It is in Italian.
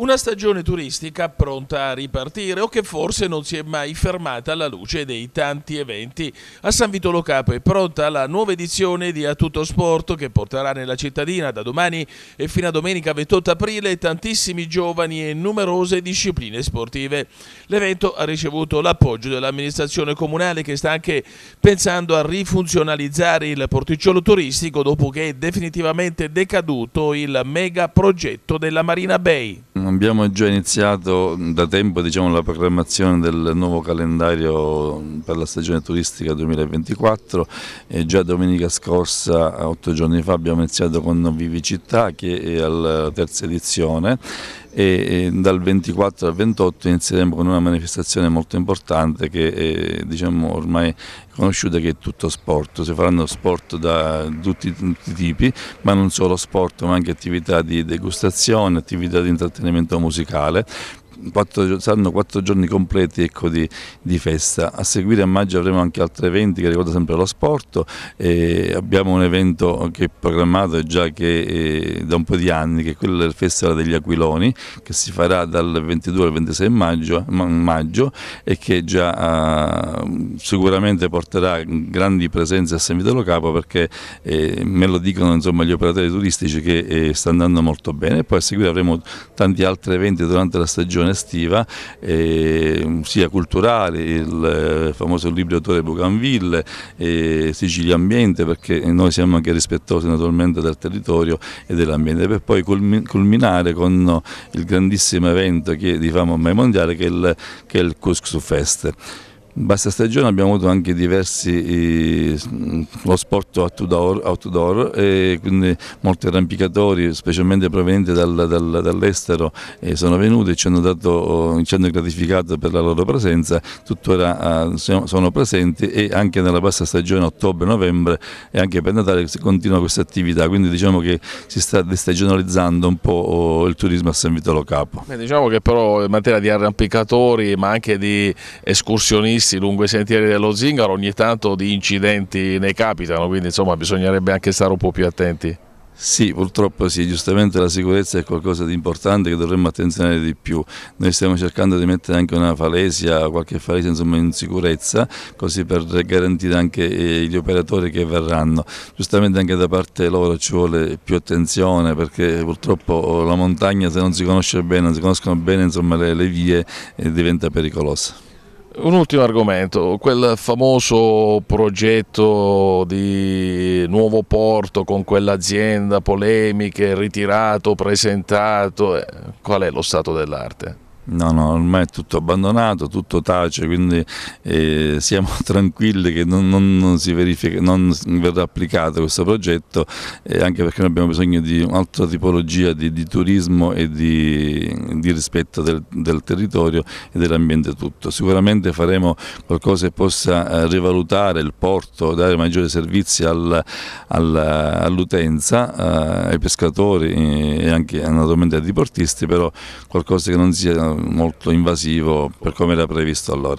Una stagione turistica pronta a ripartire o che forse non si è mai fermata alla luce dei tanti eventi. A San Vitolo Capo è pronta la nuova edizione di A Tutto Sport che porterà nella cittadina da domani e fino a domenica 28 aprile tantissimi giovani e numerose discipline sportive. L'evento ha ricevuto l'appoggio dell'amministrazione comunale che sta anche pensando a rifunzionalizzare il porticciolo turistico dopo che è definitivamente decaduto il mega progetto della Marina Bay. Abbiamo già iniziato da tempo diciamo, la programmazione del nuovo calendario per la stagione turistica 2024 e già domenica scorsa, otto giorni fa, abbiamo iniziato con Vivi Città che è alla eh, terza edizione e dal 24 al 28 inizieremo con una manifestazione molto importante che è eh, diciamo, ormai conosciuta che è tutto sport, si faranno sport da tutti, tutti i tipi, ma non solo sport ma anche attività di degustazione, attività di intrattenimento musicale, quattro, saranno quattro giorni completi ecco, di, di, festa. A seguire a maggio avremo anche altri eventi che riguardano sempre lo sport, eh, abbiamo un evento che è programmato già che, eh, da un po' di anni, che è quello del Festival degli Aquiloni, che si farà dal 22 al 26 maggio, maggio e che già eh, sicuramente porterà grandi presenze a San Vito Capo perché eh, me lo dicono insomma, gli operatori turistici che eh, sta andando molto bene. E poi a seguire avremo tanti altri eventi durante la stagione stagione estiva, eh, sia culturali, il eh, famoso libro autore Bougainville, eh, Sicilia Ambiente, perché noi siamo anche rispettosi naturalmente del territorio e dell'ambiente, per poi culminare con il grandissimo evento che diciamo ormai mondiale che è il, che è il Cuscus Fest bassa stagione abbiamo avuto anche diversi eh, lo sport outdoor, outdoor e quindi molti arrampicatori specialmente provenienti dal, dal, dall'estero eh, sono venuti e ci hanno, dato, eh, ci hanno, gratificato per la loro presenza tuttora eh, sono presenti e anche nella bassa stagione ottobre-novembre e anche per Natale si continua questa attività quindi diciamo che si sta destagionalizzando un po' oh, il turismo a San Vitolo Capo. Beh, diciamo che però in materia di arrampicatori ma anche di escursionisti persi lungo i sentieri dello Zingaro, ogni tanto di incidenti ne capitano, quindi insomma bisognerebbe anche stare un po' più attenti. Sì, purtroppo sì, giustamente la sicurezza è qualcosa di importante che dovremmo attenzionare di più. Noi stiamo cercando di mettere anche una falesia, qualche falesia insomma, in sicurezza, così per garantire anche eh, gli operatori che verranno. Giustamente anche da parte loro ci vuole più attenzione perché purtroppo oh, la montagna se non si conosce bene, non si conoscono bene insomma, le, le vie eh, diventa pericolosa. Un ultimo argomento, quel famoso progetto di nuovo porto con quell'azienda, polemiche, ritirato, presentato, eh, qual è lo stato dell'arte? No, no, ormai è tutto abbandonato, tutto tace, quindi eh, siamo tranquilli che non, non, non, si verifica, non verrà applicato questo progetto, eh, anche perché noi abbiamo bisogno di un'altra tipologia di, di turismo e di, di rispetto del, del, territorio e dell'ambiente tutto. Sicuramente faremo qualcosa che possa eh, rivalutare il porto, dare maggiori servizi al, al, all'utenza, eh, ai pescatori eh, e anche naturalmente ai diportisti, però qualcosa che non sia molto invasivo per come era previsto allora.